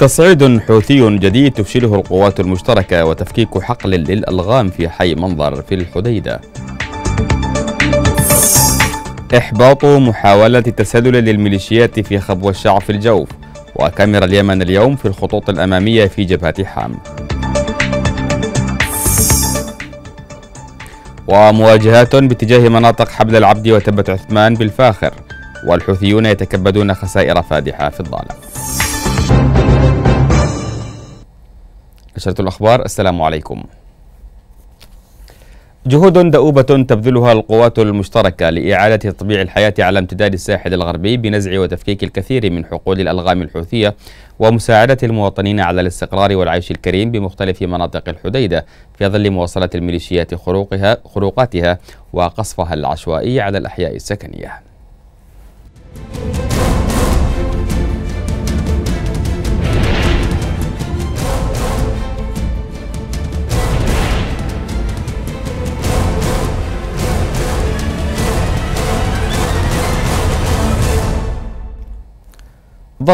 تصعيد حوثي جديد تفشله القوات المشتركة وتفكيك حقل للألغام في حي منظر في الحديدة إحباط محاولة التسلل للميليشيات في خبو الشعب في الجوف وكاميرا اليمن اليوم في الخطوط الأمامية في جبهة حام ومواجهات باتجاه مناطق حبل العبد وتبت عثمان بالفاخر والحوثيون يتكبدون خسائر فادحة في الضالة نشرة الأخبار السلام عليكم جهود دؤوبة تبذلها القوات المشتركة لإعادة تطبيع الحياة على امتداد الساحل الغربي بنزع وتفكيك الكثير من حقول الألغام الحوثية ومساعدة المواطنين على الاستقرار والعيش الكريم بمختلف مناطق الحديدة في ظل مواصلة الميليشيات خروقها خروقاتها وقصفها العشوائي على الأحياء السكنية.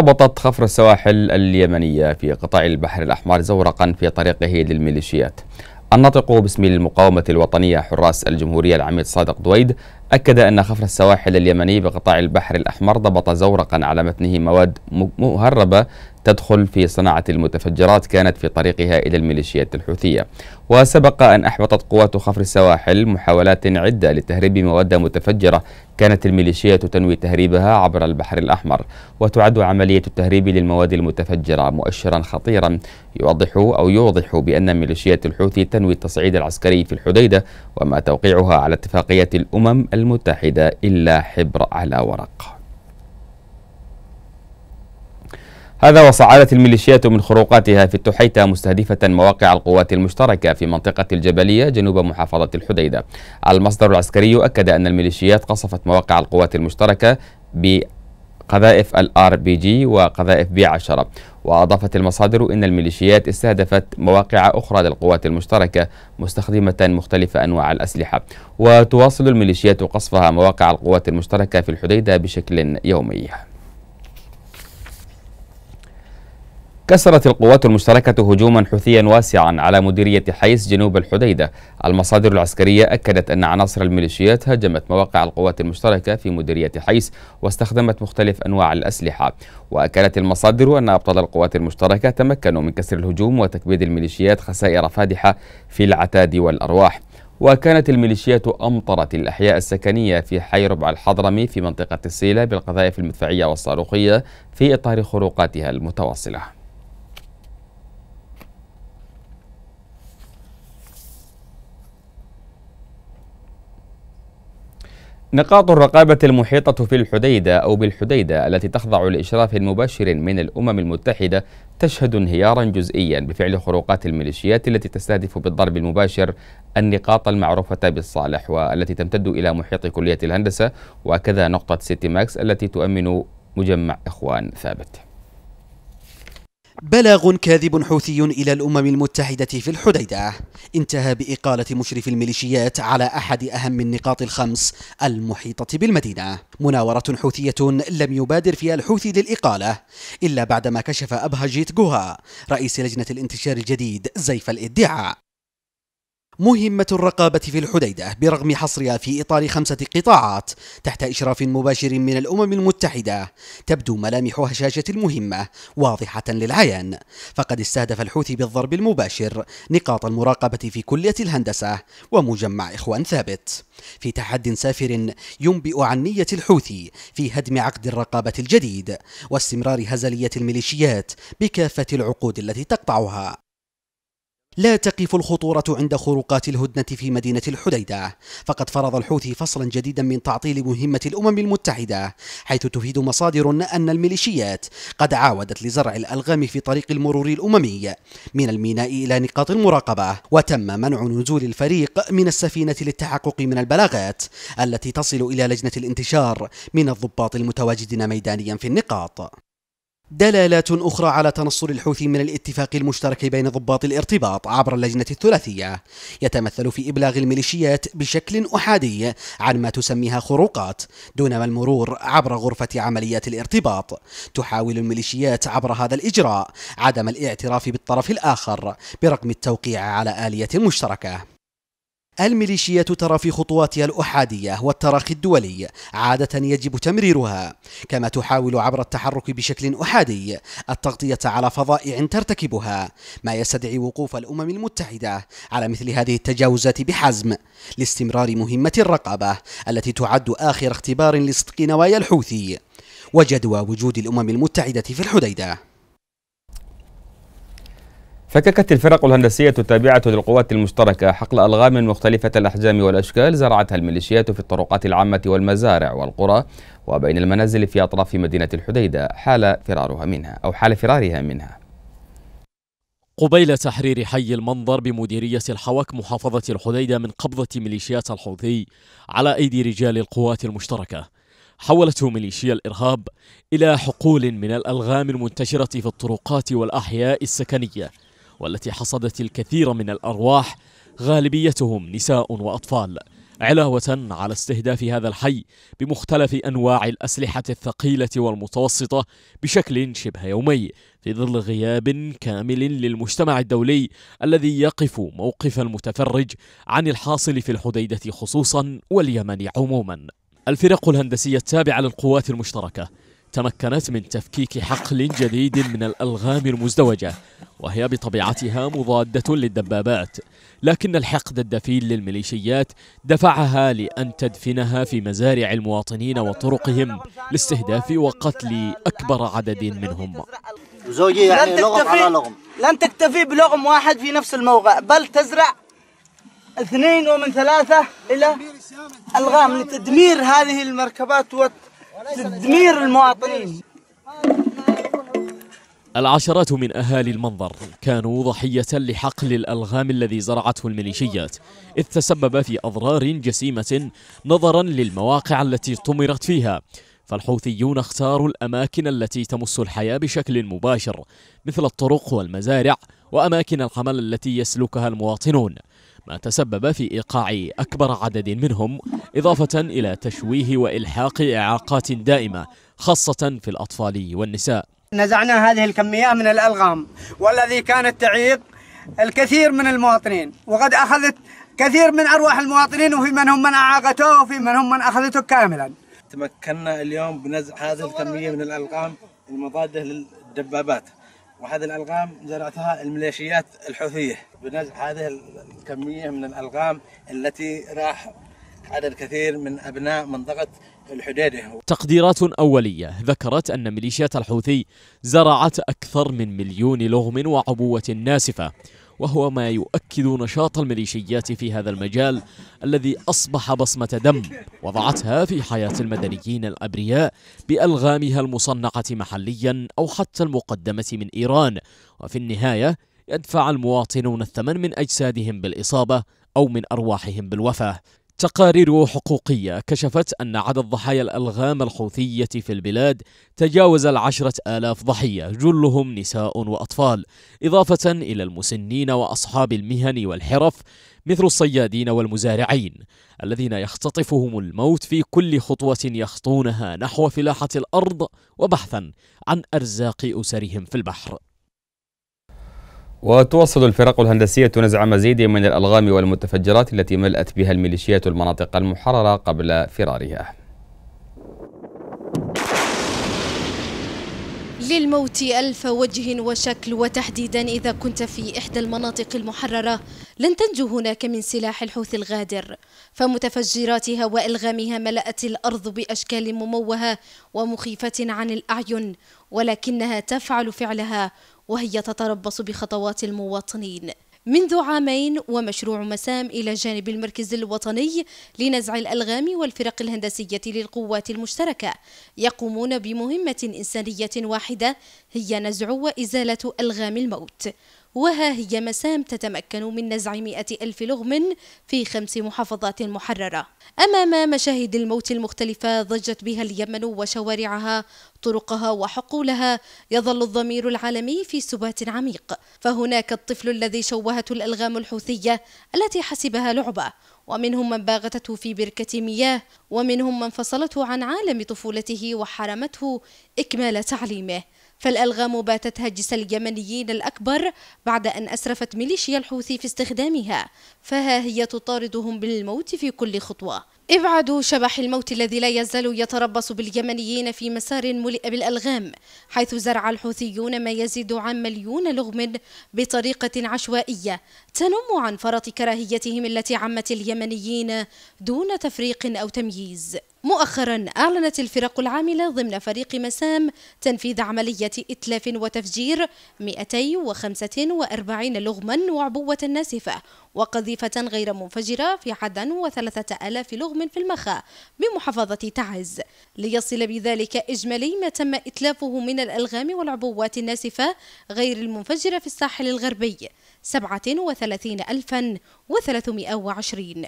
ضبطت خفر السواحل اليمنية في قطاع البحر الأحمر زورقا في طريقه للميليشيات الناطق باسم المقاومة الوطنية حراس الجمهورية العميد صادق دويد أكد أن خفر السواحل اليمني بقطاع البحر الأحمر ضبط زورقا على متنه مواد مهربة تدخل في صناعة المتفجرات كانت في طريقها إلى الميليشيات الحوثية وسبق أن أحبطت قوات خفر السواحل محاولات عدة لتهريب مواد متفجرة كانت الميليشيات تنوي تهريبها عبر البحر الأحمر وتعد عملية التهريب للمواد المتفجرة مؤشرا خطيرا يوضح أو يوضح بأن ميليشيات الحوثي تنوي التصعيد العسكري في الحديدة وما توقيعها على اتفاقية الأمم المتحدة إلا حبر على ورق هذا وصعدت الميليشيات من خروقاتها في التحيتة مستهدفة مواقع القوات المشتركة في منطقة الجبلية جنوب محافظة الحديدة المصدر العسكري أكد أن الميليشيات قصفت مواقع القوات المشتركة ب قذائف الار بي جي وقذائف بي 10 واضافت المصادر ان الميليشيات استهدفت مواقع اخرى للقوات المشتركه مستخدمه مختلف انواع الاسلحه وتواصل الميليشيات قصفها مواقع القوات المشتركه في الحديده بشكل يومي كسرت القوات المشتركة هجوما حوثيا واسعا على مديرية حيس جنوب الحديدة المصادر العسكرية أكدت أن عناصر الميليشيات هاجمت مواقع القوات المشتركة في مديرية حيس واستخدمت مختلف أنواع الأسلحة وأكدت المصادر أن أبطال القوات المشتركة تمكنوا من كسر الهجوم وتكبيد الميليشيات خسائر فادحة في العتاد والأرواح وكانت الميليشيات أمطرت الأحياء السكنية في حي ربع الحضرمي في منطقة السيلة بالقذائف المدفعية والصاروخية في إطار خروقاتها المتواصلة نقاط الرقابة المحيطة في الحديدة أو بالحديدة التي تخضع لإشراف مباشر من الأمم المتحدة تشهد انهيارا جزئيا بفعل خروقات الميليشيات التي تستهدف بالضرب المباشر النقاط المعروفة بالصالح والتي تمتد إلى محيط كلية الهندسة وكذا نقطة سيتي ماكس التي تؤمن مجمع إخوان ثابت بلاغ كاذب حوثي إلى الأمم المتحدة في الحديدة انتهى بإقالة مشرف الميليشيات على أحد أهم النقاط الخمس المحيطة بالمدينة مناورة حوثية لم يبادر فيها الحوثي للإقالة إلا بعدما كشف أبهجيت جوها رئيس لجنة الانتشار الجديد زيف الادعاء مهمة الرقابة في الحديدة برغم حصرها في إطار خمسة قطاعات تحت إشراف مباشر من الأمم المتحدة تبدو ملامح هشاشة المهمة واضحة للعيان فقد استهدف الحوثي بالضرب المباشر نقاط المراقبة في كلية الهندسة ومجمع إخوان ثابت في تحد سافر ينبئ عن نية الحوثي في هدم عقد الرقابة الجديد واستمرار هزلية الميليشيات بكافة العقود التي تقطعها لا تقف الخطورة عند خروقات الهدنة في مدينة الحديدة فقد فرض الحوثي فصلا جديدا من تعطيل مهمة الأمم المتحدة حيث تفيد مصادر أن الميليشيات قد عاودت لزرع الألغام في طريق المرور الأممي من الميناء إلى نقاط المراقبة وتم منع نزول الفريق من السفينة للتحقق من البلاغات التي تصل إلى لجنة الانتشار من الضباط المتواجدين ميدانيا في النقاط دلالات أخرى على تنصل الحوثي من الاتفاق المشترك بين ضباط الارتباط عبر اللجنة الثلاثية يتمثل في إبلاغ الميليشيات بشكل أحادي عن ما تسميها خروقات دون المرور عبر غرفة عمليات الارتباط تحاول الميليشيات عبر هذا الإجراء عدم الاعتراف بالطرف الآخر برقم التوقيع على آلية مشتركة الميليشيات ترى في خطواتها الأحادية والتراخي الدولي عادة يجب تمريرها كما تحاول عبر التحرك بشكل أحادي التغطية على فظائع ترتكبها ما يستدعي وقوف الأمم المتحدة على مثل هذه التجاوزات بحزم لاستمرار مهمة الرقابة التي تعد آخر اختبار لصدق نوايا الحوثي وجدوى وجود الأمم المتحدة في الحديدة فككت الفرق الهندسية التابعة للقوات المشتركة حقل ألغام مختلفة الأحجام والأشكال زرعتها الميليشيات في الطرقات العامة والمزارع والقرى وبين المنازل في أطراف مدينة الحديدة حال فرارها منها أو حال فرارها منها قبيل تحرير حي المنظر بمديرية الحوك محافظة الحديدة من قبضة ميليشيات الحوثي على أيدي رجال القوات المشتركة حولته ميليشيا الإرهاب إلى حقول من الألغام المنتشرة في الطرقات والأحياء السكنية والتي حصدت الكثير من الأرواح غالبيتهم نساء وأطفال علاوة على استهداف هذا الحي بمختلف أنواع الأسلحة الثقيلة والمتوسطة بشكل شبه يومي في ظل غياب كامل للمجتمع الدولي الذي يقف موقف المتفرج عن الحاصل في الحديدة خصوصا واليمن عموما الفرق الهندسية التابعة للقوات المشتركة تمكنت من تفكيك حقل جديد من الألغام المزدوجة وهي بطبيعتها مضادة للدبابات لكن الحقد الدفين للميليشيات دفعها لأن تدفنها في مزارع المواطنين وطرقهم لاستهداف وقتل أكبر عدد منهم زوجي يعني لن تكتفي لغم على لغم لن تكتفي بلغم واحد في نفس الموقع بل تزرع اثنين ومن ثلاثة إلى ألغام لتدمير هذه المركبات تدمير المواطنين العشرات من أهالي المنظر كانوا ضحية لحقل الألغام الذي زرعته الميليشيات إذ تسبب في أضرار جسيمة نظرا للمواقع التي طمرت فيها فالحوثيون اختاروا الأماكن التي تمس الحياة بشكل مباشر مثل الطرق والمزارع وأماكن العمل التي يسلكها المواطنون ما تسبب في إيقاع أكبر عدد منهم إضافة إلى تشويه وإلحاق إعاقات دائمة خاصة في الأطفال والنساء نزعنا هذه الكمية من الألغام والذي كانت تعيق الكثير من المواطنين وقد أخذت كثير من أرواح المواطنين وفي من هم من أعاقته وفي من هم من أخذته كاملا تمكنا اليوم بنزع هذه الكمية من الألغام المضادة للدبابات وهذه الألغام زرعتها الميليشيات الحوثية بنزع هذه الكمية من الألغام التي راح عدد كثير من أبناء منطقة الحديدة تقديرات أولية ذكرت أن ميليشيات الحوثي زرعت أكثر من مليون لغم وعبوة ناسفة وهو ما يؤكد نشاط الميليشيات في هذا المجال الذي أصبح بصمة دم وضعتها في حياة المدنيين الأبرياء بألغامها المصنعة محليا أو حتى المقدمة من إيران وفي النهاية يدفع المواطنون الثمن من أجسادهم بالإصابة أو من أرواحهم بالوفاة تقارير حقوقية كشفت أن عدد ضحايا الألغام الحوثية في البلاد تجاوز العشرة آلاف ضحية جلهم نساء وأطفال إضافة إلى المسنين وأصحاب المهن والحرف مثل الصيادين والمزارعين الذين يختطفهم الموت في كل خطوة يخطونها نحو فلاحة الأرض وبحثا عن أرزاق أسرهم في البحر وتواصل الفرق الهندسية نزع مزيد من الألغام والمتفجرات التي ملأت بها الميليشيات المناطق المحررة قبل فرارها للموت ألف وجه وشكل وتحديدا إذا كنت في إحدى المناطق المحررة لن تنجو هناك من سلاح الحوثي الغادر فمتفجراتها وألغامها ملأت الأرض بأشكال مموهة ومخيفة عن الأعين ولكنها تفعل فعلها وهي تتربص بخطوات المواطنين منذ عامين ومشروع مسام إلى جانب المركز الوطني لنزع الألغام والفرق الهندسية للقوات المشتركة يقومون بمهمة إنسانية واحدة هي نزع وإزالة ألغام الموت وها هي مسام تتمكن من نزع مئة ألف لغم في خمس محافظات محررة أمام مشاهد الموت المختلفة ضجت بها اليمن وشوارعها طرقها وحقولها يظل الضمير العالمي في سبات عميق فهناك الطفل الذي شوهته الألغام الحوثية التي حسبها لعبة ومنهم من باغتته في بركة مياه ومنهم من فصلته عن عالم طفولته وحرمته إكمال تعليمه فالألغام باتت هاجس اليمنيين الأكبر بعد أن أسرفت ميليشيا الحوثي في استخدامها فها هي تطاردهم بالموت في كل خطوة ابعدوا شبح الموت الذي لا يزال يتربص باليمنيين في مسار ملئ بالألغام حيث زرع الحوثيون ما يزيد عن مليون لغم بطريقة عشوائية تنم عن فرط كراهيتهم التي عمت اليمنيين دون تفريق أو تمييز مؤخرا أعلنت الفرق العاملة ضمن فريق مسام تنفيذ عملية إتلاف وتفجير 245 لغما وعبوة ناسفة وقذيفة غير منفجرة في عدن وثلاثة ألاف لغم في المخا بمحافظة تعز ليصل بذلك إجمالي ما تم إتلافه من الألغام والعبوات الناسفة غير المنفجرة في الساحل الغربي 37320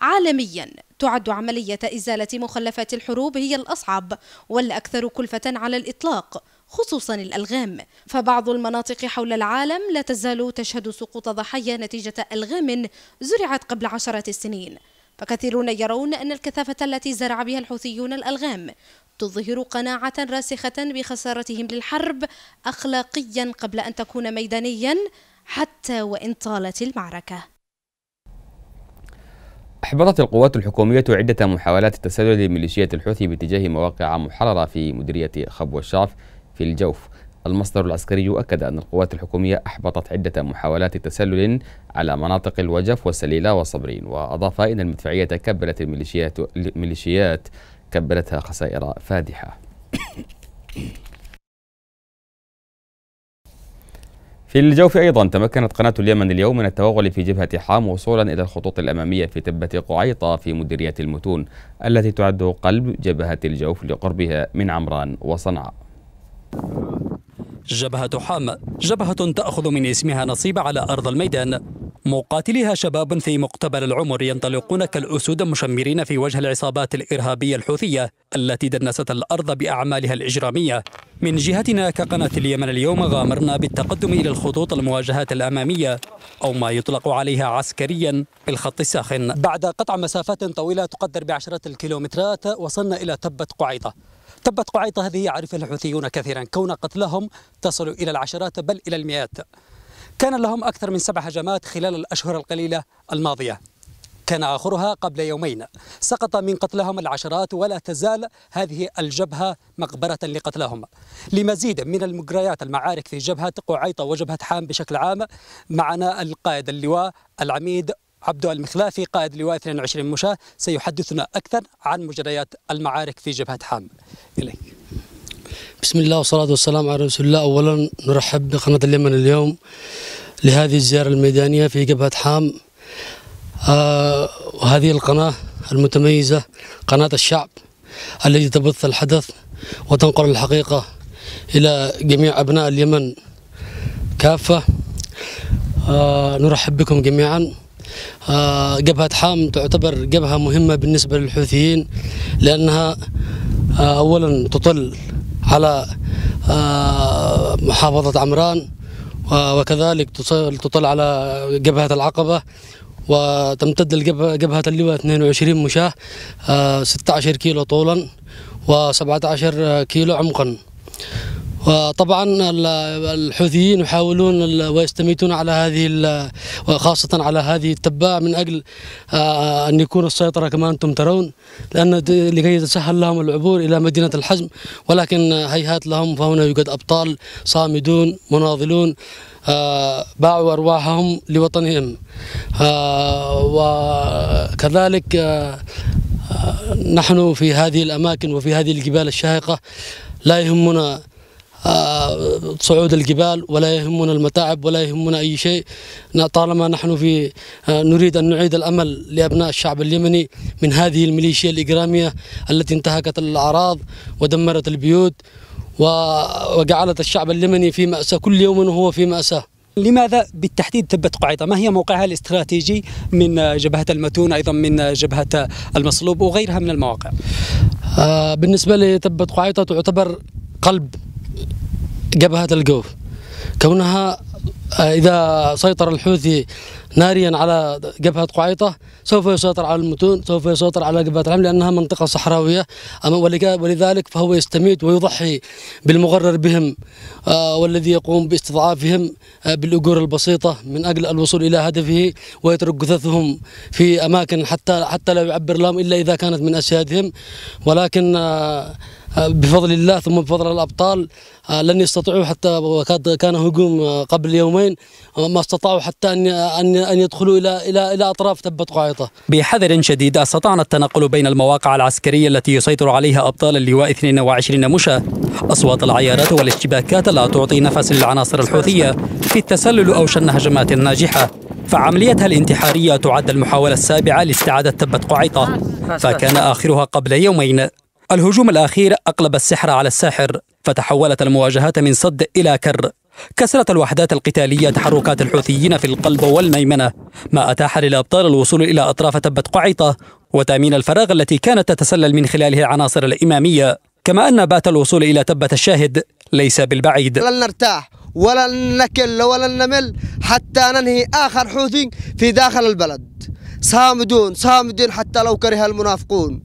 عالميا تعد عملية إزالة مخلفات الحروب هي الأصعب والأكثر كلفة على الإطلاق خصوصا الألغام فبعض المناطق حول العالم لا تزال تشهد سقوط ضحايا نتيجة ألغام زرعت قبل عشرات السنين فكثيرون يرون أن الكثافة التي زرع بها الحوثيون الألغام تظهر قناعة راسخة بخسارتهم للحرب أخلاقيا قبل أن تكون ميدانيا حتى وإن طالت المعركة أحبطت القوات الحكومية عدة محاولات التسلل لميليشيات الحوثي باتجاه مواقع محررة في مديرية خبو الشعف في الجوف المصدر العسكري أكد أن القوات الحكومية أحبطت عدة محاولات تسلل على مناطق الوجف والسليلة وصبرين وأضاف إن المدفعية كبلت الميليشيات, الميليشيات كبلتها خسائر فادحة في الجوف أيضا تمكنت قناة اليمن اليوم من التوغل في جبهة حام وصولا إلى الخطوط الأمامية في تبة قعيطة في مديرية المتون التي تعد قلب جبهة الجوف لقربها من عمران وصنعاء جبهة حام جبهة تأخذ من اسمها نصيب على أرض الميدان مقاتليها شباب في مقتبل العمر ينطلقون كالأسود مشمرين في وجه العصابات الإرهابية الحوثية التي دنست الأرض بأعمالها الإجرامية من جهتنا كقناة اليمن اليوم غامرنا بالتقدم إلى الخطوط المواجهات الأمامية أو ما يطلق عليها عسكريا بالخط الساخن بعد قطع مسافات طويلة تقدر بعشرات الكيلومترات وصلنا إلى تبة قعيطة تبت قعيطة هذه يعرف الحوثيون كثيرا كون قتلهم تصل إلى العشرات بل إلى المئات كان لهم أكثر من سبع هجمات خلال الأشهر القليلة الماضية كان آخرها قبل يومين سقط من قتلهم العشرات ولا تزال هذه الجبهة مقبرة لقتلهم لمزيد من المجريات المعارك في جبهة قعيطة وجبهة حام بشكل عام معنا القائد اللواء العميد عبد المخلافي قائد لواء 22 مشاة سيحدثنا أكثر عن مجريات المعارك في جبهة حام إليك بسم الله والصلاة والسلام على رسول الله أولا نرحب بقناة اليمن اليوم لهذه الزيارة الميدانية في جبهة حام آه وهذه القناة المتميزة قناة الشعب التي تبث الحدث وتنقل الحقيقة إلى جميع أبناء اليمن كافة آه نرحب بكم جميعا آه، جبهة حام تعتبر جبهة مهمة بالنسبة للحوثيين لأنها آه، أولا تطل على آه، محافظة عمران وكذلك تطل على جبهة العقبة وتمتد جبهة اللواء 22 مشاة 16 كيلو طولا و17 كيلو عمقا وطبعا الحوثيين يحاولون ويستميتون على هذه وخاصة على هذه التباع من أجل آه، آه، أن يكون السيطرة كما أنتم ترون لأن لكي يتسهل لهم العبور إلى مدينة الحزم ولكن هيهات لهم فهنا يوجد أبطال صامدون مناضلون آه، باعوا أرواحهم لوطنهم وكذلك نحن في هذه الأماكن وفي هذه الجبال الشاهقة لا يهمنا آه، صعود الجبال ولا يهمنا المتاعب ولا يهمنا أي شيء طالما نحن في آه، نريد أن نعيد الأمل لأبناء الشعب اليمني من هذه الميليشيا الإجرامية التي انتهكت الأعراض ودمرت البيوت وجعلت الشعب اليمني في مأساة كل يوم وهو في مأساة لماذا بالتحديد تبت قعيطة ما هي موقعها الاستراتيجي من جبهة المتون أيضا من جبهة المصلوب وغيرها من المواقع آه، بالنسبة لتبت قعيطة تعتبر قلب جبهة الجوف كونها آه، إذا سيطر الحوثي ناريا على جبهة قعيطة سوف يسيطر على المتون سوف يسيطر على جبهة العم لأنها منطقة صحراوية ولذلك فهو يستميت ويضحي بالمغرر بهم آه، والذي يقوم باستضعافهم آه، بالأجور البسيطة من أجل الوصول إلى هدفه ويترك جثثهم في أماكن حتى حتى لا يعبر لهم إلا إذا كانت من أسيادهم ولكن بفضل الله ثم بفضل الأبطال آه، لن يستطيعوا حتى وقد كان هجوم آه، قبل يومين آه، ما استطاعوا حتى ان ان ان يدخلوا الى الى الى اطراف تبه قعيطه. بحذر شديد استطعنا التنقل بين المواقع العسكريه التي يسيطر عليها ابطال اللواء 22 مشى. اصوات العيارات والاشتباكات لا تعطي نفس للعناصر الحوثيه في التسلل او شن هجمات ناجحه. فعمليتها الانتحاريه تعد المحاوله السابعه لاستعاده تبه قعيطه فكان اخرها قبل يومين. الهجوم الاخير اقلب السحر على الساحر فتحولت المواجهات من صد إلى كر كسرت الوحدات القتالية تحركات الحوثيين في القلب والميمنة ما أتاح للأبطال الوصول إلى أطراف تبت قعيطة وتأمين الفراغ التي كانت تتسلل من خلاله العناصر الإمامية كما أن بات الوصول إلى تبة الشاهد ليس بالبعيد لن نرتاح ولن نكل ولن نمل حتى ننهي آخر حوثي في داخل البلد صامدون صامدين حتى لو كره المنافقون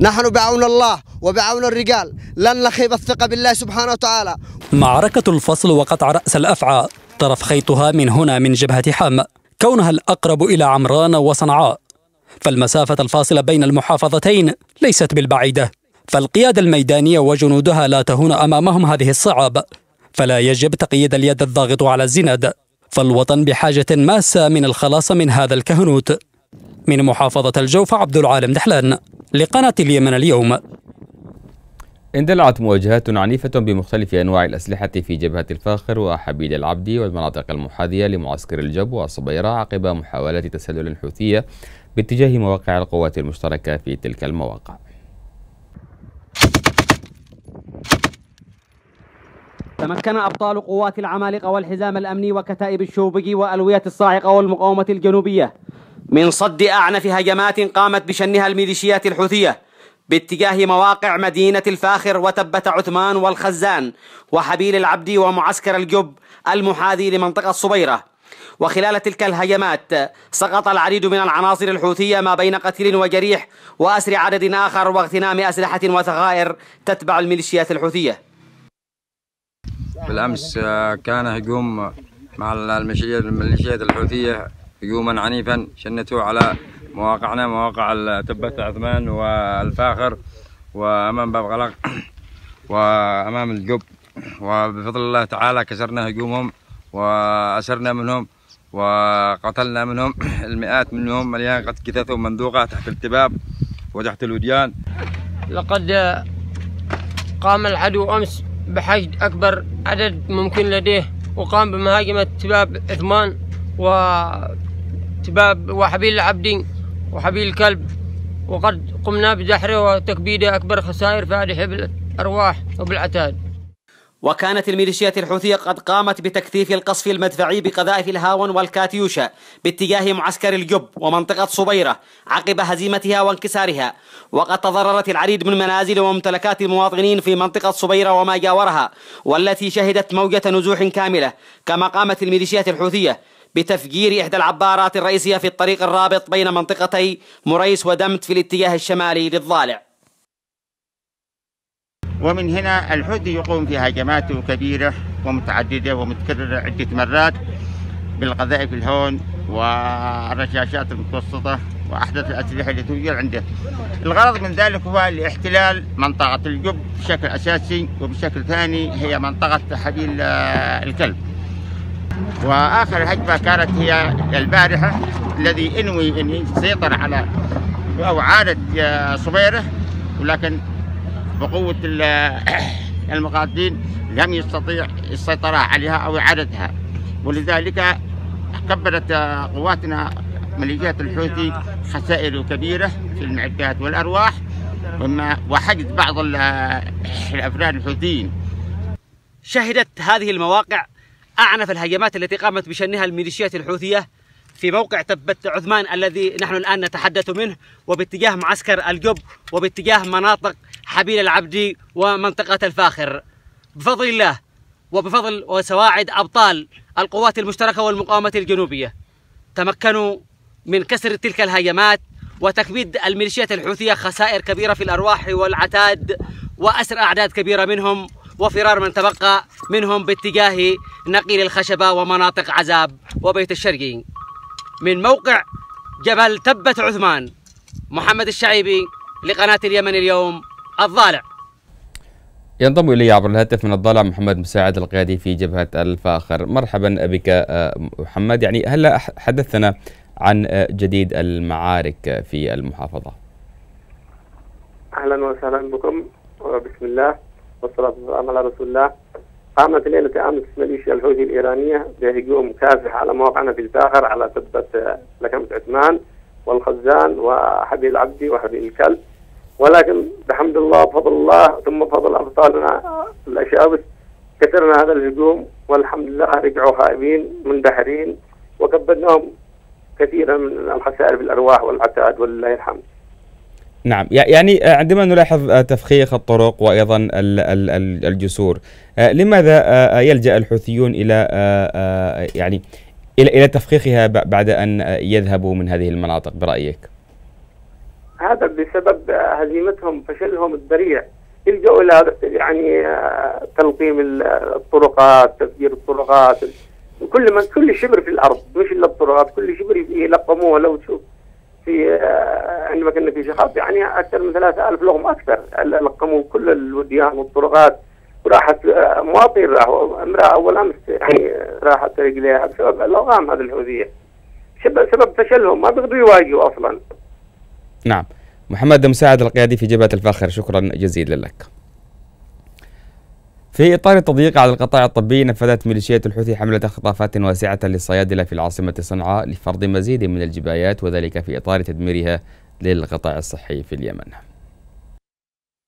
نحن بعون الله وبعون الرجال لن نخيب الثقة بالله سبحانه وتعالى معركة الفصل وقطع رأس الأفعى طرف خيطها من هنا من جبهة حام كونها الأقرب إلى عمران وصنعاء فالمسافة الفاصلة بين المحافظتين ليست بالبعيدة فالقيادة الميدانية وجنودها لا تهون أمامهم هذه الصعاب فلا يجب تقييد اليد الضاغط على الزناد فالوطن بحاجة ماسة من الخلاص من هذا الكهنوت من محافظة الجوف عبد العالم دحلان لقناة اليمن اليوم اندلعت مواجهات عنيفة بمختلف أنواع الأسلحة في جبهة الفاخر وحبيل العبدي والمناطق المحاذية لمعسكر الجب والصبيرة عقب محاولات تسلل حوثية باتجاه مواقع القوات المشتركة في تلك المواقع تمكن أبطال قوات العمالقة والحزام الأمني وكتائب الشوبجي وألوية الصاعقة والمقاومة الجنوبية من صد أعنف هجمات قامت بشنها الميليشيات الحوثية باتجاه مواقع مدينة الفاخر وتبة عثمان والخزان وحبيل العبدي ومعسكر الجب المحاذي لمنطقة الصبيرة وخلال تلك الهجمات سقط العديد من العناصر الحوثية ما بين قتيل وجريح وأسر عدد آخر واغتنام أسلحة وذخائر تتبع الميليشيات الحوثية بالأمس آه، كان هجوم مع الميليشيات الحوثية هجوما عنيفا شنته على مواقعنا مواقع تبت عثمان والفاخر وامام باب غلق وامام الجب وبفضل الله تعالى كسرنا هجومهم واسرنا منهم وقتلنا منهم المئات منهم مليان قد كتثوا مندوقه تحت التباب وتحت الوديان لقد قام العدو امس بحشد اكبر عدد ممكن لديه وقام بمهاجمه تباب عثمان وتباب وحبيل العبدين وحبيل الكلب وقد قمنا بزحره وتكبيده أكبر خسائر فادحة بالأرواح وبالعتاد وكانت الميليشيات الحوثية قد قامت بتكثيف القصف المدفعي بقذائف الهاون والكاتيوشا باتجاه معسكر الجب ومنطقة صبيرة عقب هزيمتها وانكسارها وقد تضررت العديد من منازل وممتلكات المواطنين في منطقة صبيرة وما جاورها والتي شهدت موجة نزوح كاملة كما قامت الميليشيات الحوثية بتفجير إحدى العبارات الرئيسية في الطريق الرابط بين منطقتي مريس ودمت في الاتجاه الشمالي للضالع ومن هنا الحوثي يقوم في هجمات كبيرة ومتعددة ومتكررة عدة مرات بالقذائف الهون والرشاشات المتوسطة وأحدث الأسلحة التي توجد عنده الغرض من ذلك هو الاحتلال منطقة الجب بشكل أساسي وبشكل ثاني هي منطقة تحديل آه، الكلب واخر هجمه كانت هي البارحه الذي انوي ان سيطر على او عادت صبيره ولكن بقوه المقاتلين لم يستطيع السيطره عليها او اعادتها ولذلك كبرت قواتنا ملكيات الحوثي خسائر كبيره في المعدات والارواح وما وحجز بعض الافراد الحوثيين شهدت هذه المواقع أعنف الهجمات التي قامت بشنها الميليشيات الحوثية في موقع تبت عثمان الذي نحن الآن نتحدث منه وباتجاه معسكر الجب وباتجاه مناطق حبيل العبدي ومنطقة الفاخر بفضل الله وبفضل وسواعد أبطال القوات المشتركة والمقاومة الجنوبية تمكنوا من كسر تلك الهجمات وتكبيد الميليشيات الحوثية خسائر كبيرة في الأرواح والعتاد وأسر أعداد كبيرة منهم وفرار من تبقى منهم باتجاه نقيل الخشبة ومناطق عزاب وبيت الشرقي من موقع جبل تبة عثمان محمد الشعيبي لقناة اليمن اليوم الضالع ينضم إلي عبر الهاتف من الضالع محمد مساعد القيادي في جبهة الفاخر مرحبا بك آه، محمد يعني هلا حدثنا عن آه، جديد المعارك في المحافظة أهلا وسهلا بكم آه، بسم الله والصلاة والسلام على رسول الله قامت ليلة أمس ميليشيا الحوثي الإيرانية بهجوم كاسح على موقعنا في الباخر على تبة لكمة عثمان والخزان وحبيب العبدي وحبيب الكلب ولكن بحمد الله بفضل الله ثم بفضل أبطالنا الأشاوس كسرنا هذا الهجوم والحمد لله رجعوا خائبين مندحرين وكبدناهم كثيرا من الخسائر بالأرواح والعتاد ولله الحمد نعم يعني آه، عندما نلاحظ آه، تفخيخ الطرق وأيضا الجسور آه، لماذا يلجأ الحوثيون إلى يعني إلى الى تفخيخها بعد أن يذهبوا من هذه المناطق برأيك؟ هذا بسبب هزيمتهم فشلهم الذريع يلجأوا إلى يعني تلقيم الطرقات تفجير الطرقات كل من كل شبر في الأرض مش إلا الطرقات كل شبر يلقموه لو تشوف في آه، عندما كنا في شخاب يعني اكثر من 3000 لغم اكثر لقموا كل الوديان والطرقات وراحت آه، مواطن راحوا امراه اول امس يعني راحت رجليها بسبب الاوغام هذه الحوثيه سبب فشلهم ما بيقدروا يواجهوا اصلا. نعم محمد مساعد القيادي في جبهه الفاخر شكرا جزيلا لك. في إطار التضييق على القطاع الطبي نفذت ميليشيات الحوثي حملة خطافات واسعة للصيادلة في العاصمة صنعاء لفرض مزيد من الجبايات وذلك في إطار تدميرها للقطاع الصحي في اليمن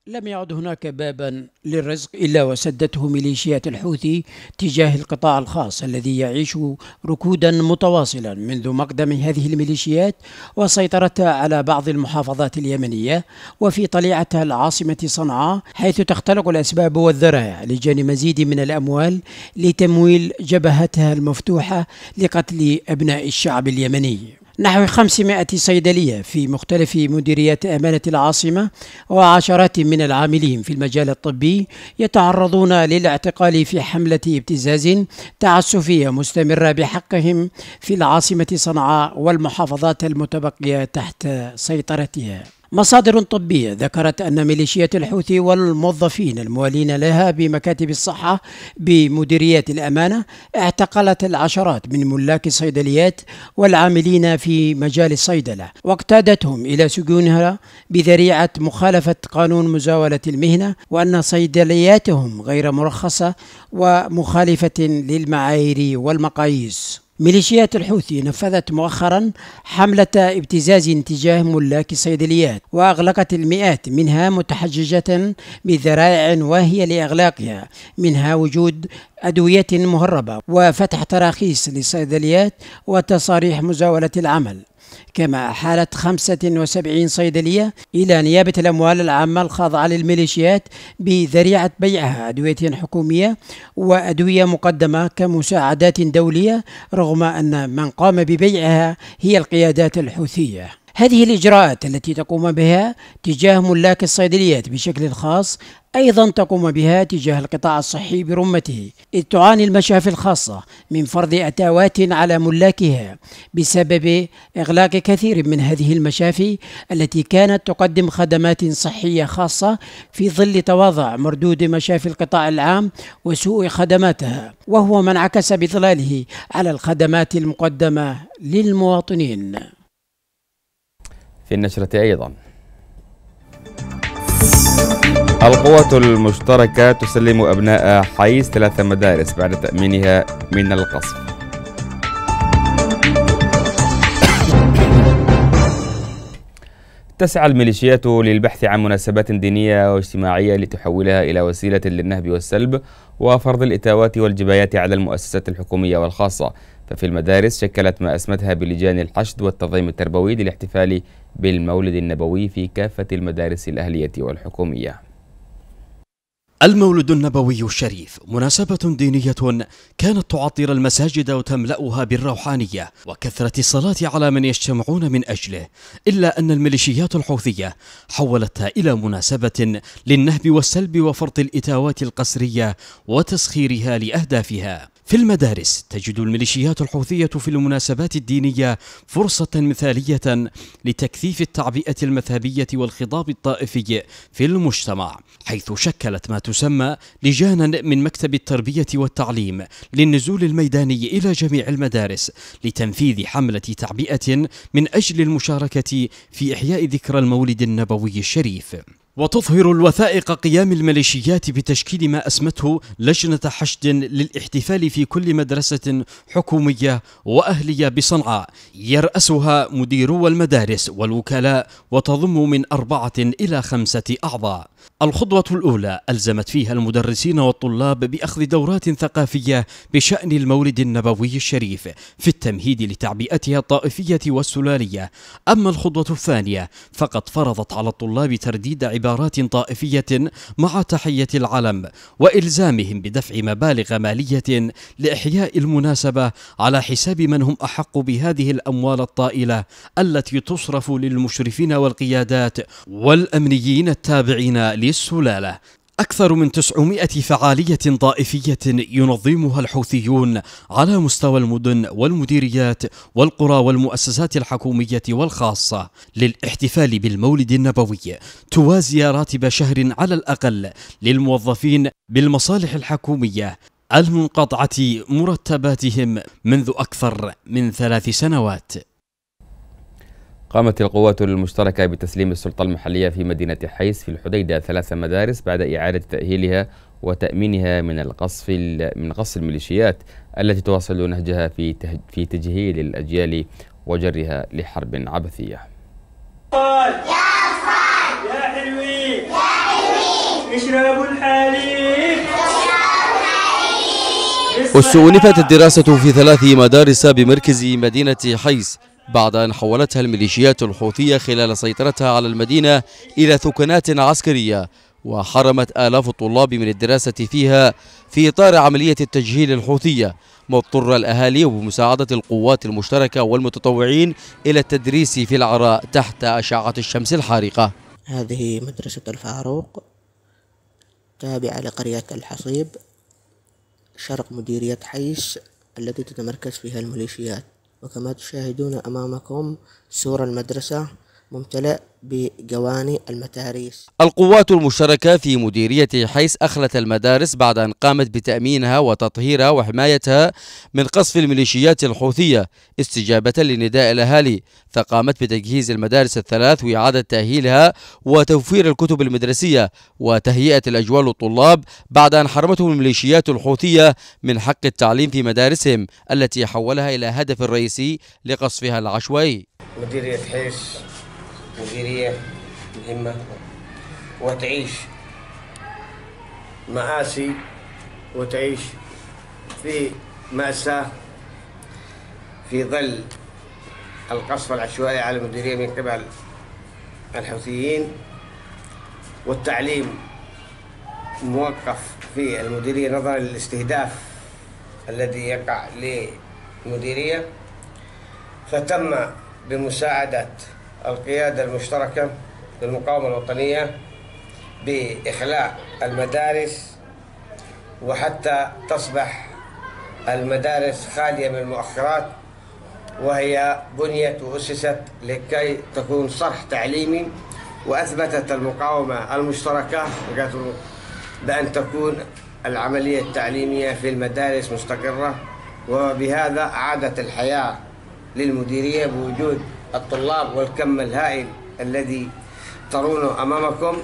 لم يعد هناك بابا للرزق الا وسدته ميليشيات الحوثي تجاه القطاع الخاص الذي يعيش ركودا متواصلا منذ مقدم هذه الميليشيات وسيطرتها على بعض المحافظات اليمنيه وفي طليعتها العاصمه صنعاء حيث تختلق الاسباب والذرائع لجني مزيد من الاموال لتمويل جبهتها المفتوحه لقتل ابناء الشعب اليمني نحو 500 صيدلية في مختلف مديريات أمانة العاصمة وعشرات من العاملين في المجال الطبي يتعرضون للاعتقال في حملة ابتزاز تعسفية مستمرة بحقهم في العاصمة صنعاء والمحافظات المتبقية تحت سيطرتها مصادر طبية ذكرت أن ميليشيات الحوثي والموظفين الموالين لها بمكاتب الصحة بمديريات الأمانة اعتقلت العشرات من ملاك الصيدليات والعاملين في مجال الصيدلة واقتادتهم إلى سجونها بذريعة مخالفة قانون مزاولة المهنة وأن صيدلياتهم غير مرخصة ومخالفة للمعايير والمقاييس ميليشيات الحوثي نفذت مؤخرا حملة ابتزاز تجاه ملاك الصيدليات وأغلقت المئات منها متحججة بذرائع واهية لإغلاقها منها وجود أدوية مهربة وفتح تراخيص للصيدليات وتصاريح مزاولة العمل كما حالت 75 صيدلية إلى نيابة الأموال العامة الخاضعة للميليشيات بذريعة بيعها أدوية حكومية وأدوية مقدمة كمساعدات دولية رغم أن من قام ببيعها هي القيادات الحوثية هذه الإجراءات التي تقوم بها تجاه ملاك الصيدليات بشكل خاص أيضا تقوم بها تجاه القطاع الصحي برمته إذ تعاني المشافي الخاصة من فرض أتاوات على ملاكها بسبب إغلاق كثير من هذه المشافي التي كانت تقدم خدمات صحية خاصة في ظل تواضع مردود مشافي القطاع العام وسوء خدماتها وهو ما انعكس بظلاله على الخدمات المقدمة للمواطنين في النشرة أيضا القوة المشتركة تسلم أبناء حيز ثلاث مدارس بعد تأمينها من القصف تسعى الميليشيات للبحث عن مناسبات دينية واجتماعية لتحولها إلى وسيلة للنهب والسلب وفرض الإتاوات والجبايات على المؤسسات الحكومية والخاصة ففي المدارس شكلت ما أسمتها بلجان الحشد والتنظيم التربوي للاحتفال بالمولد النبوي في كافة المدارس الأهلية والحكومية المولد النبوي الشريف مناسبة دينية كانت تعطر المساجد وتملأها بالروحانية وكثرة الصلاة على من يجتمعون من أجله إلا أن الميليشيات الحوثية حولتها إلى مناسبة للنهب والسلب وفرط الإتاوات القسرية وتسخيرها لأهدافها في المدارس تجد الميليشيات الحوثية في المناسبات الدينية فرصة مثالية لتكثيف التعبئة المذهبية والخضاب الطائفي في المجتمع حيث شكلت ما تسمى لجانا من مكتب التربية والتعليم للنزول الميداني إلى جميع المدارس لتنفيذ حملة تعبئة من أجل المشاركة في إحياء ذكرى المولد النبوي الشريف وتظهر الوثائق قيام الميليشيات بتشكيل ما أسمته لجنة حشد للاحتفال في كل مدرسة حكومية وأهلية بصنعاء يرأسها مديرو المدارس والوكلاء وتضم من أربعة إلى خمسة أعضاء الخطوة الأولى ألزمت فيها المدرسين والطلاب بأخذ دورات ثقافية بشأن المولد النبوي الشريف في التمهيد لتعبئتها الطائفية والسلالية أما الخطوة الثانية فقد فرضت على الطلاب ترديد عبارات طائفية مع تحية العلم وإلزامهم بدفع مبالغ مالية لإحياء المناسبة على حساب من هم أحق بهذه الأموال الطائلة التي تصرف للمشرفين والقيادات والأمنيين التابعين للسلالة أكثر من 900 فعالية طائفية ينظمها الحوثيون على مستوى المدن والمديريات والقرى والمؤسسات الحكومية والخاصة للاحتفال بالمولد النبوي توازي راتب شهر على الأقل للموظفين بالمصالح الحكومية المنقطعة مرتباتهم منذ أكثر من ثلاث سنوات قامت القوات المشتركة بتسليم السلطة المحلية في مدينة حيس في الحديدة ثلاث مدارس بعد إعادة تأهيلها وتأمينها من القصف من قص الميليشيات التي تواصل نهجها في في تجهيل الأجيال وجرها لحرب عبثية. استؤنفت الدراسة في ثلاث مدارس بمركز مدينة حيس بعد أن حولتها الميليشيات الحوثية خلال سيطرتها على المدينة إلى ثكنات عسكرية وحرمت آلاف الطلاب من الدراسة فيها في إطار عملية التجهيل الحوثية مضطر الأهالي وبمساعدة القوات المشتركة والمتطوعين إلى التدريس في العراء تحت أشعة الشمس الحارقة هذه مدرسة الفاروق تابعة لقرية الحصيب شرق مديرية حيس التي تتمركز فيها الميليشيات وكما تشاهدون أمامكم صور المدرسة ممتلئ بجواني المتاريس القوات المشتركة في مديرية حيس أخلت المدارس بعد أن قامت بتأمينها وتطهيرها وحمايتها من قصف الميليشيات الحوثية استجابة لنداء الأهالي فقامت بتجهيز المدارس الثلاث وإعادة تأهيلها وتوفير الكتب المدرسية وتهيئة الأجوال للطلاب بعد أن حرمتهم الميليشيات الحوثية من حق التعليم في مدارسهم التي حولها إلى هدف رئيسي لقصفها العشوائي مديرية حيس التأجيرية مهمة وتعيش مآسي وتعيش في مأساة في ظل القصف العشوائي على المديرية من قبل الحوثيين والتعليم موقف في المديرية نظرا للاستهداف الذي يقع للمديرية فتم بمساعدة القيادة المشتركة للمقاومة الوطنية بإخلاء المدارس وحتى تصبح المدارس خالية من المؤخرات وهي بنيت وأسست لكي تكون صرح تعليمي وأثبتت المقاومة المشتركة بأن تكون العملية التعليمية في المدارس مستقرة وبهذا عادت الحياة للمديرية بوجود الطلاب والكم الهائل الذي ترونه أمامكم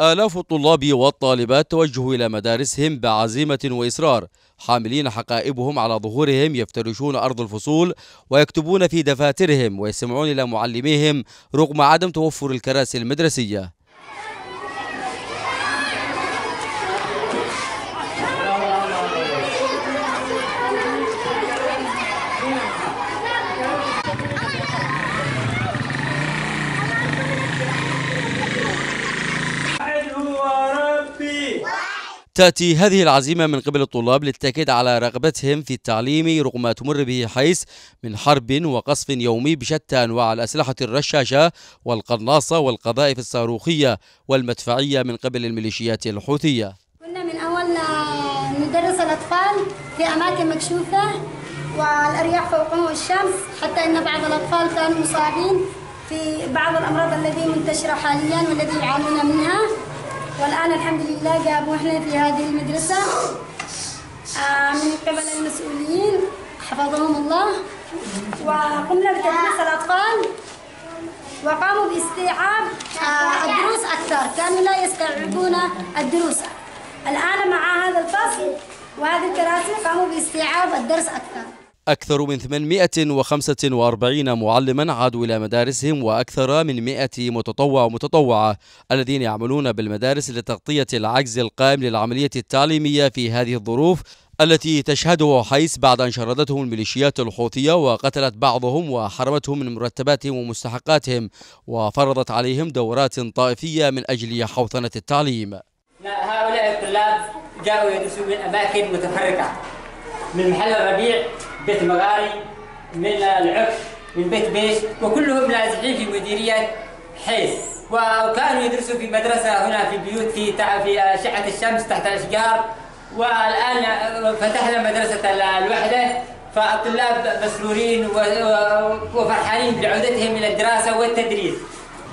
آلاف الطلاب والطالبات توجهوا إلى مدارسهم بعزيمة وإصرار حاملين حقائبهم على ظهورهم يفترشون أرض الفصول ويكتبون في دفاترهم ويستمعون إلى معلميهم رغم عدم توفر الكراسي المدرسية تأتي هذه العزيمة من قبل الطلاب للتأكيد على رغبتهم في التعليم رغم ما تمر به حيث من حرب وقصف يومي بشتى أنواع الأسلحة الرشاشة والقناصة والقذائف الصاروخية والمدفعية من قبل الميليشيات الحوثية كنا من أول آه، ندرس الأطفال في أماكن مكشوفة والأرياح فوقهم والشمس حتى أن بعض الأطفال كانوا مصابين في بعض الأمراض التي منتشرة حاليا والذي يعانون منها والآن الحمد لله جابوا إحنا في هذه المدرسة آه، من قبل المسؤولين حفظهم الله وقمنا بتدريس الأطفال وقاموا باستيعاب آه، الدروس أكثر كانوا لا يستوعبون الدروس الآن مع هذا الفصل وهذه الكراسي قاموا باستيعاب الدرس أكثر أكثر من 845 معلما عادوا إلى مدارسهم وأكثر من 100 متطوع ومتطوعة الذين يعملون بالمدارس لتغطية العجز القائم للعملية التعليمية في هذه الظروف التي تشهده حيث بعد أن شردتهم الميليشيات الحوثية وقتلت بعضهم وحرمتهم من مرتباتهم ومستحقاتهم وفرضت عليهم دورات طائفية من أجل حوثنة التعليم هؤلاء الطلاب جاءوا يدرسوا من أماكن متفرقة من محل الربيع بيت مغاري من العكف من بيت بيش وكلهم نازحين في مديرية حيس وكانوا يدرسوا في مدرسة هنا في بيوت في في أشعة الشمس تحت الأشجار والآن فتحنا مدرسة الوحدة فالطلاب مسرورين وفرحانين بعودتهم إلى الدراسة والتدريس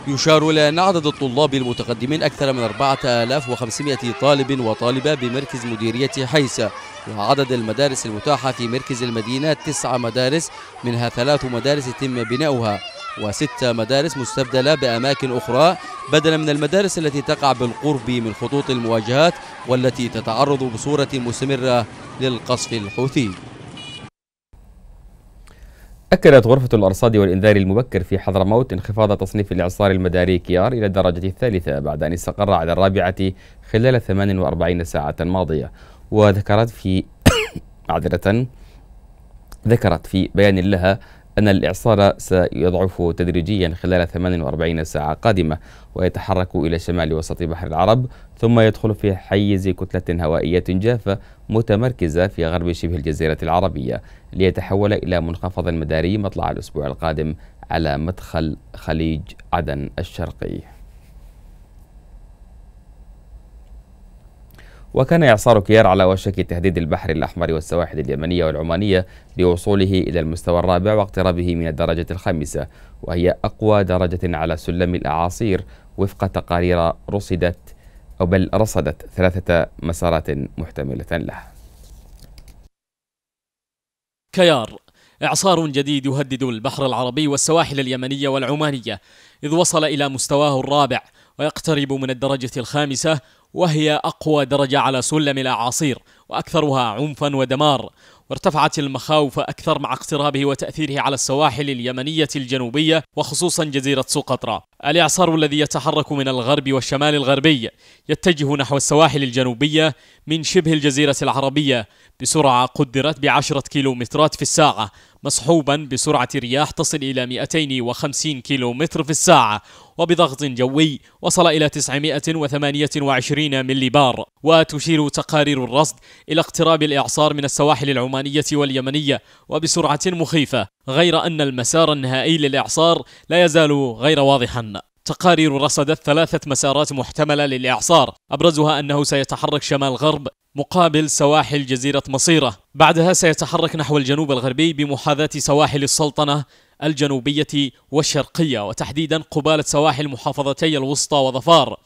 يشار إلى أن عدد الطلاب المتقدمين أكثر من 4500 طالب وطالبة بمركز مديرية حيسة وعدد المدارس المتاحة في مركز المدينة تسع مدارس منها ثلاث مدارس يتم بناؤها وست مدارس مستبدلة بأماكن أخرى بدلا من المدارس التي تقع بالقرب من خطوط المواجهات والتي تتعرض بصورة مستمرة للقصف الحوثي أكدت غرفة الأرصاد والإنذار المبكر في حضرموت انخفاض تصنيف الإعصار المداري كيار إلى الدرجة الثالثة بعد أن استقر على الرابعة خلال 48 ساعة ماضية وذكرت في معذرة ذكرت في بيان لها أن الإعصار سيضعف تدريجيا خلال 48 ساعة قادمة ويتحرك إلى شمال وسط بحر العرب ثم يدخل في حيز كتلة هوائية جافة متمركزة في غرب شبه الجزيرة العربية ليتحول إلى منخفض مداري مطلع الأسبوع القادم على مدخل خليج عدن الشرقي وكان إعصار كيار على وشك تهديد البحر الأحمر والسواحل اليمنية والعمانية لوصوله إلى المستوى الرابع واقترابه من الدرجة الخامسة وهي أقوى درجة على سلم الأعاصير وفق تقارير رصدت أو بل رصدت ثلاثة مسارات محتملة له كيار إعصار جديد يهدد البحر العربي والسواحل اليمنية والعمانية إذ وصل إلى مستواه الرابع ويقترب من الدرجة الخامسة وهي أقوى درجة على سلم الأعاصير وأكثرها عنفا ودمار وارتفعت المخاوف أكثر مع اقترابه وتأثيره على السواحل اليمنية الجنوبية وخصوصا جزيرة سقطرى الإعصار الذي يتحرك من الغرب والشمال الغربي يتجه نحو السواحل الجنوبية من شبه الجزيرة العربية بسرعة قدرت بعشرة كيلومترات في الساعة مصحوبا بسرعة رياح تصل إلى 250 كيلومتر في الساعة وبضغط جوي وصل إلى 928 20 ملي بار وتشير تقارير الرصد إلى اقتراب الإعصار من السواحل العمانية واليمنية وبسرعة مخيفة غير أن المسار النهائي للإعصار لا يزال غير واضحا تقارير رصدت ثلاثة مسارات محتملة للإعصار أبرزها أنه سيتحرك شمال غرب مقابل سواحل جزيرة مصيرة بعدها سيتحرك نحو الجنوب الغربي بمحاذاة سواحل السلطنة الجنوبية والشرقية وتحديدا قبالة سواحل محافظتي الوسطى وظفار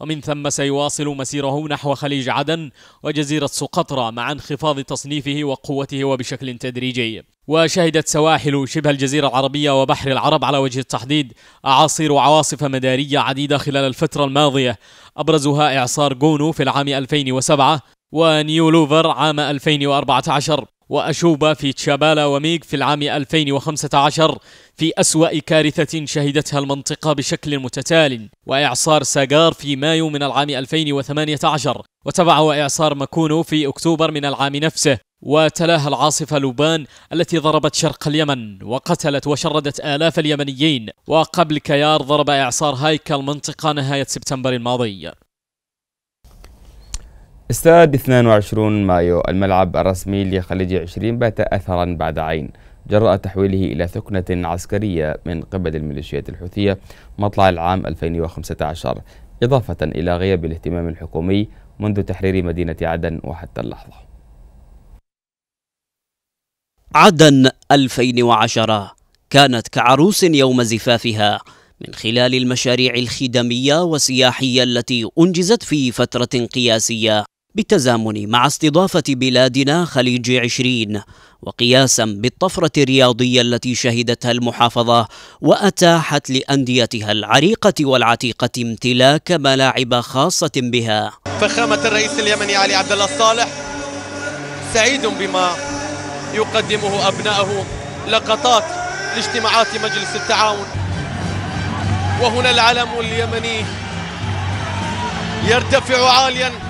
ومن ثم سيواصل مسيره نحو خليج عدن وجزيرة سقطرى مع انخفاض تصنيفه وقوته وبشكل تدريجي وشهدت سواحل شبه الجزيرة العربية وبحر العرب على وجه التحديد أعاصير وعواصف مدارية عديدة خلال الفترة الماضية أبرزها إعصار جونو في العام 2007 ونيولوفر عام 2014 وأشوبا في تشابالا وميغ في العام 2015 في أسوأ كارثة شهدتها المنطقة بشكل متتال وإعصار ساغار في مايو من العام 2018 وتبعه إعصار ماكونو في أكتوبر من العام نفسه وتلاها العاصفة لوبان التي ضربت شرق اليمن وقتلت وشردت آلاف اليمنيين وقبل كيار ضرب إعصار هايكا المنطقة نهاية سبتمبر الماضي استاد 22 مايو الملعب الرسمي لخليج 20 بات أثرا بعد عين جراء تحويله إلى ثكنة عسكرية من قبل الميليشيات الحوثية مطلع العام 2015 إضافة إلى غياب الاهتمام الحكومي منذ تحرير مدينة عدن وحتى اللحظة عدن 2010 كانت كعروس يوم زفافها من خلال المشاريع الخدمية والسياحية التي أنجزت في فترة قياسية بالتزامن مع استضافة بلادنا خليج عشرين وقياسا بالطفرة الرياضية التي شهدتها المحافظة وأتاحت لأنديتها العريقة والعتيقة امتلاك ملاعب خاصة بها فخامة الرئيس اليمني علي عبد الله الصالح سعيد بما يقدمه أبنائه لقطات لاجتماعات مجلس التعاون وهنا العلم اليمني يرتفع عالياً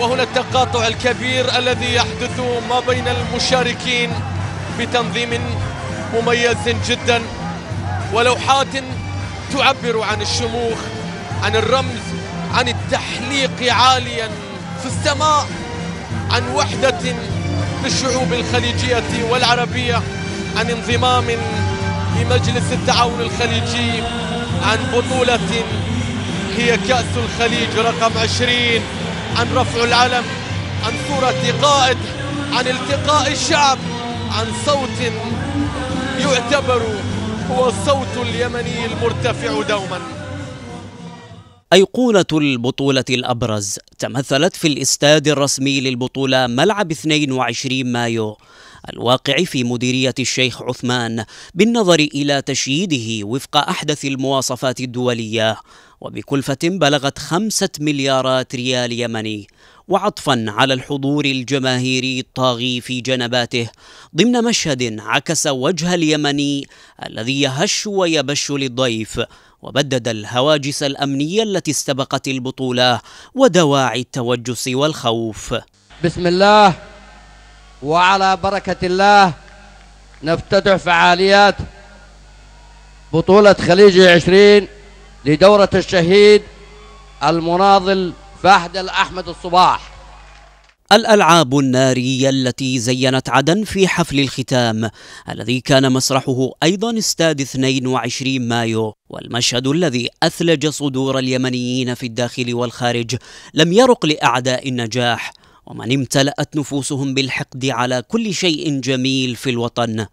وهنا التقاطع الكبير الذي يحدث ما بين المشاركين بتنظيم مميز جدا ولوحات تعبر عن الشموخ عن الرمز عن التحليق عاليا في السماء عن وحدة للشعوب الخليجية والعربية عن انضمام لمجلس التعاون الخليجي عن بطولة هي كأس الخليج رقم 20 عن رفع العلم عن صورة قائد عن التقاء الشعب عن صوت يعتبر هو الصوت اليمني المرتفع دوما أيقونة البطولة الأبرز تمثلت في الاستاد الرسمي للبطولة ملعب 22 مايو الواقع في مديرية الشيخ عثمان بالنظر إلى تشييده وفق أحدث المواصفات الدولية وبكلفة بلغت خمسة مليارات ريال يمني وعطفا على الحضور الجماهيري الطاغي في جنباته ضمن مشهد عكس وجه اليمني الذي يهش ويبش للضيف وبدد الهواجس الأمنية التي استبقت البطولة ودواعي التوجس والخوف بسم الله وعلى بركة الله نفتتح فعاليات بطولة خليج 20 لدورة الشهيد المناضل فهد الأحمد الصباح الألعاب النارية التي زينت عدن في حفل الختام الذي كان مسرحه أيضا استاد 22 مايو والمشهد الذي أثلج صدور اليمنيين في الداخل والخارج لم يرق لأعداء النجاح ومن امتلأت نفوسهم بالحقد على كل شيء جميل في الوطن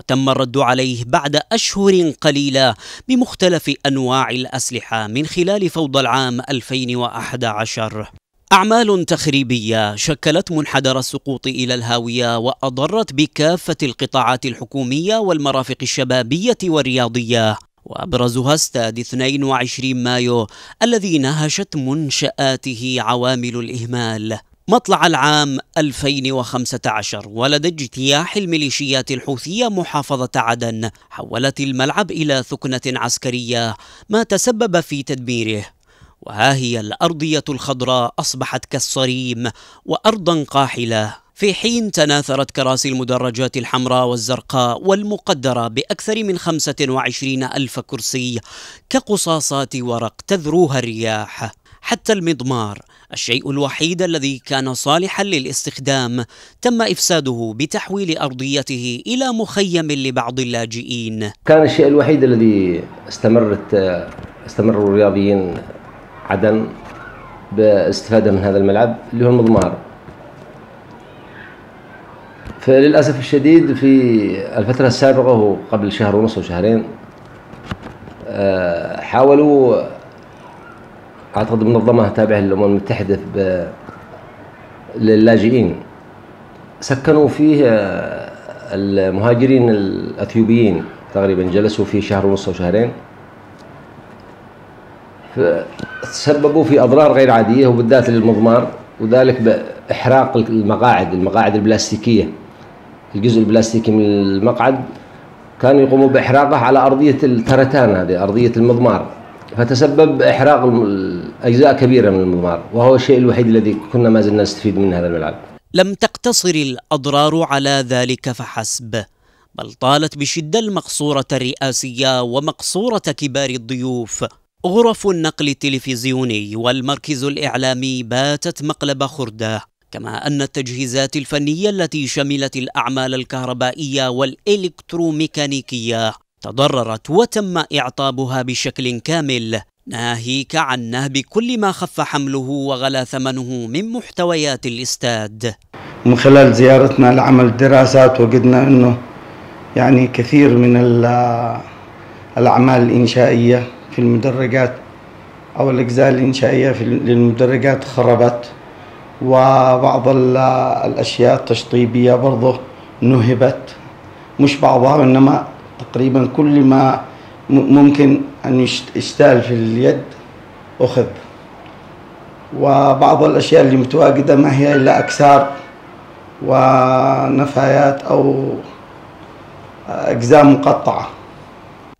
وتم الرد عليه بعد أشهر قليلة بمختلف أنواع الأسلحة من خلال فوضى العام 2011 أعمال تخريبية شكلت منحدر السقوط إلى الهاوية وأضرت بكافة القطاعات الحكومية والمرافق الشبابية والرياضية وأبرزها استاد 22 مايو الذي نهشت منشآته عوامل الإهمال مطلع العام 2015 ولدى اجتياح الميليشيات الحوثية محافظة عدن حولت الملعب إلى ثكنة عسكرية ما تسبب في تدميره وها هي الأرضية الخضراء أصبحت كالصريم وأرضا قاحلة في حين تناثرت كراسي المدرجات الحمراء والزرقاء والمقدرة بأكثر من 25 ألف كرسي كقصاصات ورق تذروها الرياح حتى المضمار الشيء الوحيد الذي كان صالحا للاستخدام تم افساده بتحويل ارضيته الى مخيم لبعض اللاجئين. كان الشيء الوحيد الذي استمرت استمر الرياضيين عدن باستفاده من هذا الملعب اللي هو المضمار. فللاسف الشديد في الفتره السابقه قبل شهر ونصف وشهرين آه، حاولوا اعتقد منظمه تابعه للامم المتحده للاجئين سكنوا فيه آه، المهاجرين الاثيوبيين تقريبا جلسوا فيه شهر ونص او شهرين تسببوا في اضرار غير عاديه وبالذات للمضمار وذلك باحراق المقاعد المقاعد البلاستيكيه الجزء البلاستيكي من المقعد كانوا يقوموا باحراقه على ارضيه الترتان هذه ارضيه المضمار فتسبب إحراق أجزاء كبيرة من المضمار وهو الشيء الوحيد الذي كنا ما زلنا نستفيد من هذا الملعب لم تقتصر الأضرار على ذلك فحسب بل طالت بشدة المقصورة الرئاسية ومقصورة كبار الضيوف غرف النقل التلفزيوني والمركز الإعلامي باتت مقلب خردة كما أن التجهيزات الفنية التي شملت الأعمال الكهربائية والإلكتروميكانيكية تضررت وتم إعطابها بشكل كامل ناهيك عن نهب كل ما خف حمله وغلا ثمنه من محتويات الاستاد من خلال زيارتنا لعمل دراسات وجدنا أنه يعني كثير من الأعمال الإنشائية في المدرجات أو الأجزاء الإنشائية في للمدرجات خربت وبعض الأشياء التشطيبية برضه نهبت مش بعضها إنما تقريبا كل ما ممكن أن يشتال في اليد أخذ وبعض الأشياء اللي متواجدة ما هي إلا أكسار ونفايات أو أجزاء مقطعة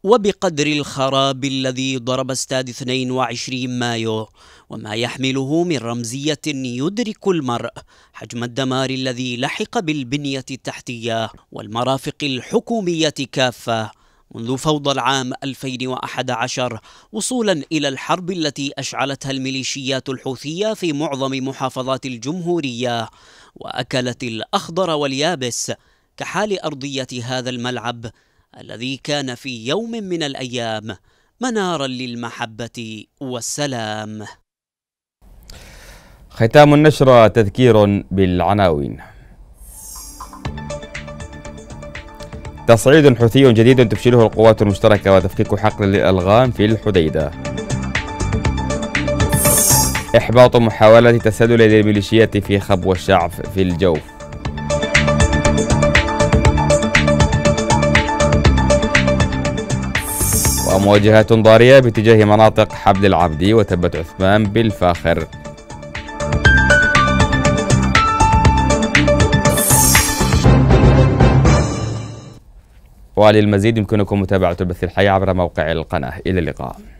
وبقدر الخراب الذي ضرب استاد 22 مايو وما يحمله من رمزية يدرك المرء حجم الدمار الذي لحق بالبنية التحتية والمرافق الحكومية كافة منذ فوضى العام 2011 وصولا إلى الحرب التي أشعلتها الميليشيات الحوثية في معظم محافظات الجمهورية وأكلت الأخضر واليابس كحال أرضية هذا الملعب الذي كان في يوم من الأيام منارا للمحبة والسلام ختام النشرة تذكير بالعناوين تصعيد حوثي جديد تفشله القوات المشتركة وتفكيك حقل للألغام في الحديدة إحباط محاولة تسلل للميليشيات في خبو الشعب في الجوف ومواجهات ضارية باتجاه مناطق حبل العبدي وتبت عثمان بالفاخر وللمزيد يمكنكم متابعة بث الحي عبر موقع القناة إلى اللقاء